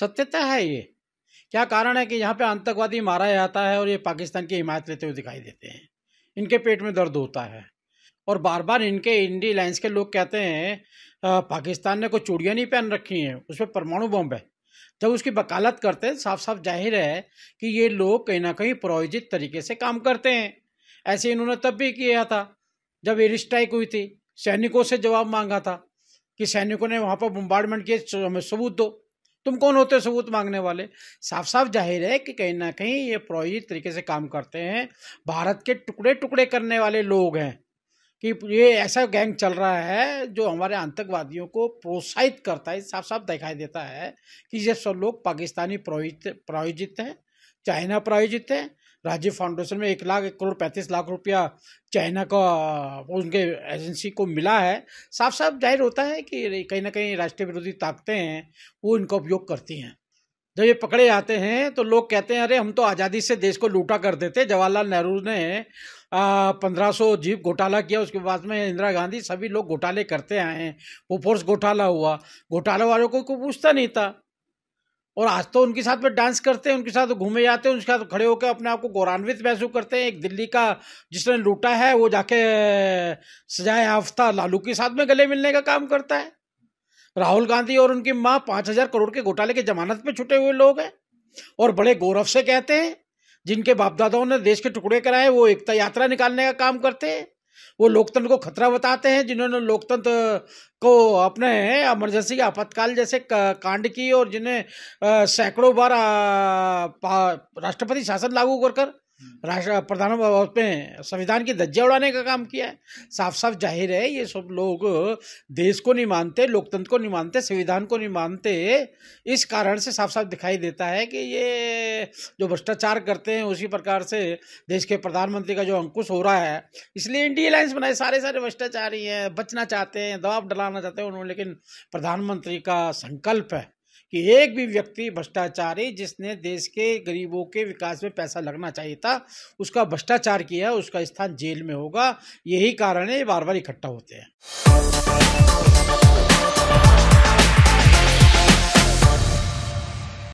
सत्यता है ये क्या कारण है कि यहाँ पे आतंकवादी मारा जाता है और ये पाकिस्तान की हिमायत लेते हुए दिखाई देते हैं इनके पेट में दर्द होता है और बार बार इनके इंडी लाइन्स के लोग कहते हैं पाकिस्तान ने कोई चूड़ियाँ नहीं पहन रखी हैं उस परमाणु बॉम्ब है जब उसकी वकालत करते हैं साफ साफ जाहिर है कि ये लोग कहीं ना कहीं प्रायोजित तरीके से काम करते हैं ऐसे इन्होंने तब भी किया था जब एयर स्ट्राइक हुई थी सैनिकों से जवाब मांगा था कि सैनिकों ने वहाँ पर बम्बार्डमेंट किए हमें सबूत दो तुम कौन होते हो सबूत मांगने वाले साफ साफ जाहिर है कि कहीं ना कहीं ये प्रोहित तरीके से काम करते हैं भारत के टुकड़े टुकड़े करने वाले लोग हैं कि ये ऐसा गैंग चल रहा है जो हमारे आतंकवादियों को प्रोत्साहित करता है साफ साफ दिखाई देता है कि ये सब लोग पाकिस्तानी प्रोहित प्रायोजित हैं चाइना प्रायोजित हैं राजीव फाउंडेशन में एक लाख एक करोड़ पैंतीस लाख रुपया चाइना का उनके एजेंसी को मिला है साफ साफ जाहिर होता है कि कहीं ना कहीं राष्ट्रीय विरोधी ताकतें हैं वो इनका उपयोग करती हैं जब ये पकड़े जाते हैं तो लोग कहते हैं अरे हम तो आज़ादी से देश को लूटा कर देते जवाहरलाल नेहरू ने पंद्रह सौ जीप घोटाला किया उसके बाद में इंदिरा गांधी सभी लोग घोटाले करते आए हैं वो फोर्स घोटाला हुआ घोटाले वालों को कोई पूछता नहीं था और आज तो उनके साथ में डांस करते हैं उनके साथ घूमे जाते हैं उनके साथ खड़े होकर अपने आप को गौरवान्वित महसूस करते हैं एक दिल्ली का जिसने लूटा है वो जाके सजाए याफ्ता लालू के साथ में गले मिलने का काम करता है राहुल गांधी और उनकी माँ पाँच हजार करोड़ के घोटाले के जमानत में छुटे हुए लोग हैं और बड़े गौरव से कहते हैं जिनके बाप दादाओं ने देश के टुकड़े कराए वो एकता यात्रा निकालने का काम करते हैं वो लोकतंत्र को खतरा बताते हैं जिन्होंने लोकतंत्र को अपने इमरजेंसी के आपातकाल जैसे कांड की और जिन्हें सैकड़ों बार राष्ट्रपति शासन लागू कर कर हम्म। राष्ट्र प्रधान में संविधान की धज्जिया उड़ाने का काम किया है साफ साफ जाहिर है ये सब लोग देश को नहीं मानते लोकतंत्र को नहीं मानते संविधान को नहीं मानते इस कारण से साफ साफ दिखाई देता है कि ये जो भ्रष्टाचार करते हैं उसी प्रकार से देश के प्रधानमंत्री का जो अंकुश हो रहा है इसलिए इंडिया अलायंस बनाए सारे सारे भ्रष्टाचारी हैं बचना चाहते हैं दबाव डला लाना चाहते हैं उन्होंने लेकिन प्रधानमंत्री का संकल्प है कि एक भी व्यक्ति भ्रष्टाचारी जिसने देश के गरीबों के विकास में पैसा लगना चाहिए था उसका भ्रष्टाचार किया है उसका स्थान जेल में होगा यही कारण है ये बार बार इकट्ठा होते हैं